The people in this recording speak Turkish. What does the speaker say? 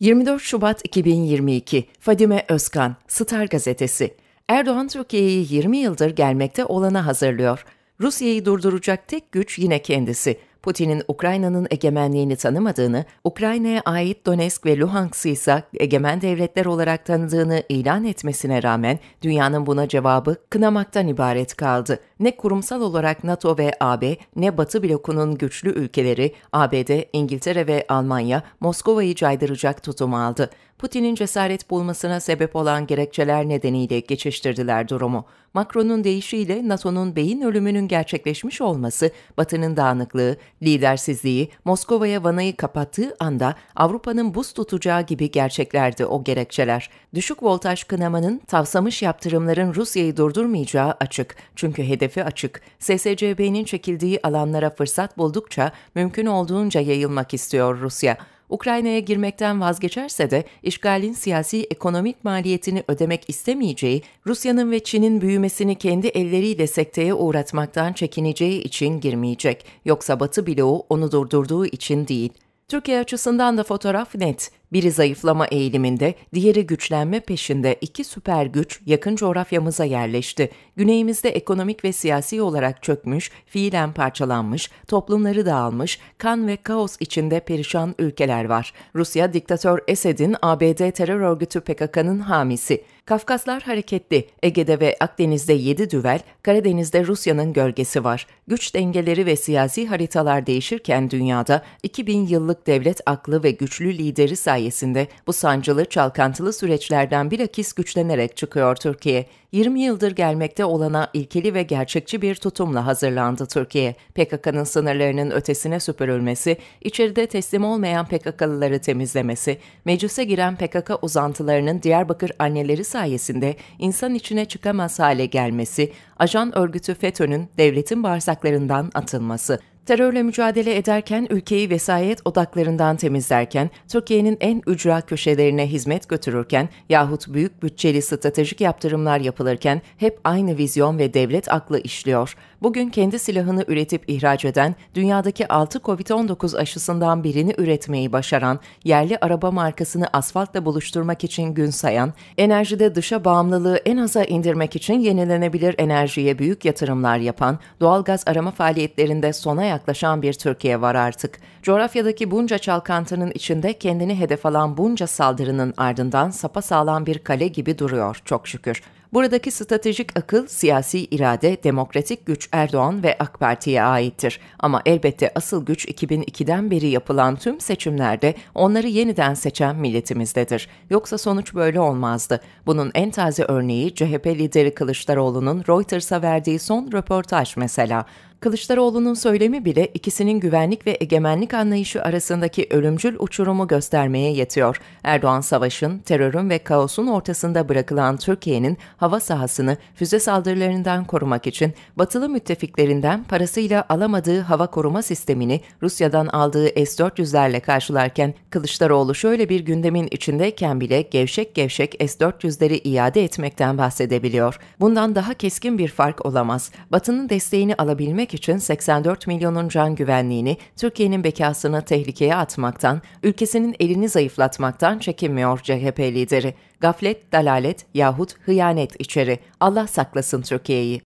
24 Şubat 2022 Fadime Özkan, Star Gazetesi Erdoğan Türkiye'yi 20 yıldır gelmekte olana hazırlıyor. Rusya'yı durduracak tek güç yine kendisi. Putin'in Ukrayna'nın egemenliğini tanımadığını, Ukrayna'ya ait Donetsk ve Luhansk'ı ise egemen devletler olarak tanıdığını ilan etmesine rağmen dünyanın buna cevabı kınamaktan ibaret kaldı. Ne kurumsal olarak NATO ve AB ne Batı blokunun güçlü ülkeleri ABD, İngiltere ve Almanya Moskova'yı caydıracak tutum aldı. Putin'in cesaret bulmasına sebep olan gerekçeler nedeniyle geçiştirdiler durumu. Macron'un deyişiyle NATO'nun beyin ölümünün gerçekleşmiş olması, Batı'nın dağınıklığı, lidersizliği, Moskova'ya vanayı kapattığı anda Avrupa'nın buz tutacağı gibi gerçeklerdi o gerekçeler. Düşük voltaj kınamanın tavsamış yaptırımların Rusya'yı durdurmayacağı açık. Çünkü hedefi açık. SSCB'nin çekildiği alanlara fırsat buldukça mümkün olduğunca yayılmak istiyor Rusya. Ukrayna'ya girmekten vazgeçerse de işgalin siyasi ekonomik maliyetini ödemek istemeyeceği, Rusya'nın ve Çin'in büyümesini kendi elleriyle sekteye uğratmaktan çekineceği için girmeyecek. Yoksa Batı bloğu onu durdurduğu için değil. Türkiye açısından da fotoğraf net. Biri zayıflama eğiliminde, diğeri güçlenme peşinde iki süper güç yakın coğrafyamıza yerleşti. Güneyimizde ekonomik ve siyasi olarak çökmüş, fiilen parçalanmış, toplumları dağılmış, kan ve kaos içinde perişan ülkeler var. Rusya diktatör Esed'in ABD terör örgütü PKK'nın hamisi. Kafkaslar hareketli. Ege'de ve Akdeniz'de 7 düvel, Karadeniz'de Rusya'nın gölgesi var. Güç dengeleri ve siyasi haritalar değişirken dünyada 2000 yıllık devlet aklı ve güçlü lideri sayesinde sayesinde bu sancılı, çalkantılı süreçlerden bilakis güçlenerek çıkıyor Türkiye. 20 yıldır gelmekte olana ilkeli ve gerçekçi bir tutumla hazırlandı Türkiye. PKK'nın sınırlarının ötesine süpürülmesi, içeride teslim olmayan PKK'lıları temizlemesi, meclise giren PKK uzantılarının Diyarbakır anneleri sayesinde insan içine çıkamaz hale gelmesi, ajan örgütü FETÖ'nün devletin bağırsaklarından atılması, Terörle mücadele ederken ülkeyi vesayet odaklarından temizlerken, Türkiye'nin en ücra köşelerine hizmet götürürken yahut büyük bütçeli stratejik yaptırımlar yapılırken hep aynı vizyon ve devlet aklı işliyor. Bugün kendi silahını üretip ihraç eden, dünyadaki 6 COVID-19 aşısından birini üretmeyi başaran, yerli araba markasını asfaltla buluşturmak için gün sayan, enerjide dışa bağımlılığı en aza indirmek için yenilenebilir enerjiye büyük yatırımlar yapan, doğalgaz arama faaliyetlerinde sona yaklaşan yaklaşan bir Türkiye var artık. Coğrafyadaki bunca çalkantının içinde kendini hedef alan bunca saldırının ardından sapasağlam bir kale gibi duruyor çok şükür. Buradaki stratejik akıl, siyasi irade, demokratik güç Erdoğan ve AK Parti'ye aittir. Ama elbette asıl güç 2002'den beri yapılan tüm seçimlerde onları yeniden seçen milletimizdedir. Yoksa sonuç böyle olmazdı. Bunun en taze örneği CHP lideri Kılıçdaroğlu'nun Reuters'a verdiği son röportaj mesela. Kılıçdaroğlu'nun söylemi bile ikisinin güvenlik ve egemenlik anlayışı arasındaki ölümcül uçurumu göstermeye yetiyor. Erdoğan savaşın, terörün ve kaosun ortasında bırakılan Türkiye'nin hava sahasını füze saldırılarından korumak için batılı müttefiklerinden parasıyla alamadığı hava koruma sistemini Rusya'dan aldığı S-400'lerle karşılarken Kılıçdaroğlu şöyle bir gündemin içindeyken bile gevşek gevşek S-400'leri iade etmekten bahsedebiliyor. Bundan daha keskin bir fark olamaz. Batı'nın desteğini alabilmek için 84 milyonun can güvenliğini, Türkiye'nin bekasını tehlikeye atmaktan, ülkesinin elini zayıflatmaktan çekinmiyor CHP lideri gaflet, dalalet yahut hıyanet içeri. Allah saklasın Türkiye'yi.